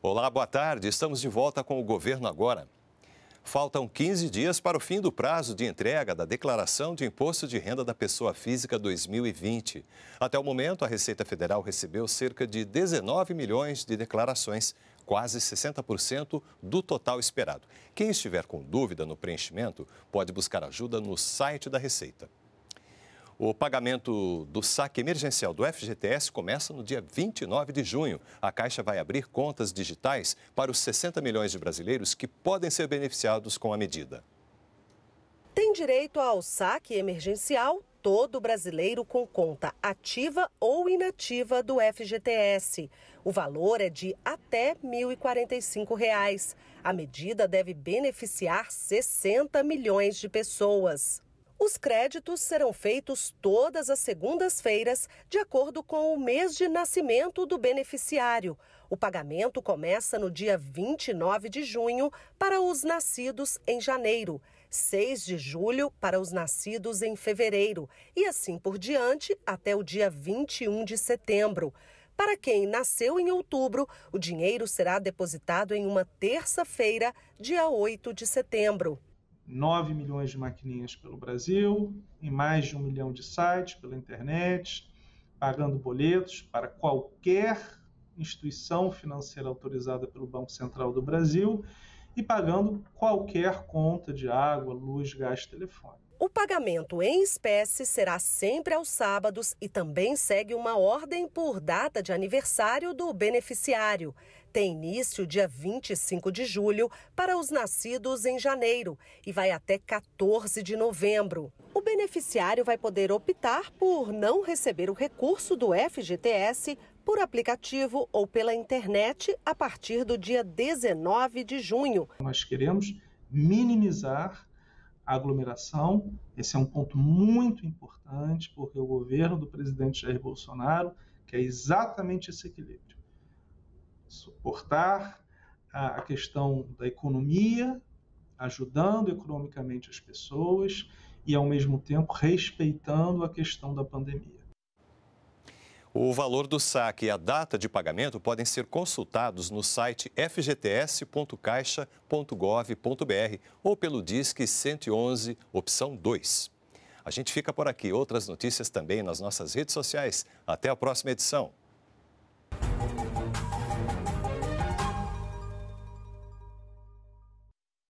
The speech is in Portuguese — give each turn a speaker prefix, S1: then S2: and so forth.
S1: Olá, boa tarde. Estamos de volta com o Governo Agora. Faltam 15 dias para o fim do prazo de entrega da Declaração de Imposto de Renda da Pessoa Física 2020. Até o momento, a Receita Federal recebeu cerca de 19 milhões de declarações, quase 60% do total esperado. Quem estiver com dúvida no preenchimento pode buscar ajuda no site da Receita. O pagamento do saque emergencial do FGTS começa no dia 29 de junho. A Caixa vai abrir contas digitais para os 60 milhões de brasileiros que podem ser beneficiados com a medida.
S2: Tem direito ao saque emergencial todo brasileiro com conta ativa ou inativa do FGTS. O valor é de até R$ 1.045. Reais. A medida deve beneficiar 60 milhões de pessoas. Os créditos serão feitos todas as segundas-feiras, de acordo com o mês de nascimento do beneficiário. O pagamento começa no dia 29 de junho para os nascidos em janeiro, 6 de julho para os nascidos em fevereiro e assim por diante até o dia 21 de setembro. Para quem nasceu em outubro, o dinheiro será depositado em uma terça-feira, dia 8 de setembro.
S3: 9 milhões de maquininhas pelo Brasil, em mais de um milhão de sites pela internet, pagando boletos para qualquer instituição financeira autorizada pelo Banco Central do Brasil e pagando qualquer conta de água, luz, gás, telefone.
S2: O pagamento em espécie será sempre aos sábados e também segue uma ordem por data de aniversário do beneficiário. Tem início dia 25 de julho para os nascidos em janeiro e vai até 14 de novembro. O beneficiário vai poder optar por não receber o recurso do FGTS por aplicativo ou pela internet a partir do dia 19 de junho.
S3: Nós queremos minimizar aglomeração. Esse é um ponto muito importante, porque o governo do presidente Jair Bolsonaro quer exatamente esse equilíbrio. Suportar a questão da economia, ajudando economicamente as pessoas e, ao mesmo tempo, respeitando a questão da pandemia.
S1: O valor do saque e a data de pagamento podem ser consultados no site fgts.caixa.gov.br ou pelo Disque 111, opção 2. A gente fica por aqui. Outras notícias também nas nossas redes sociais. Até a próxima edição.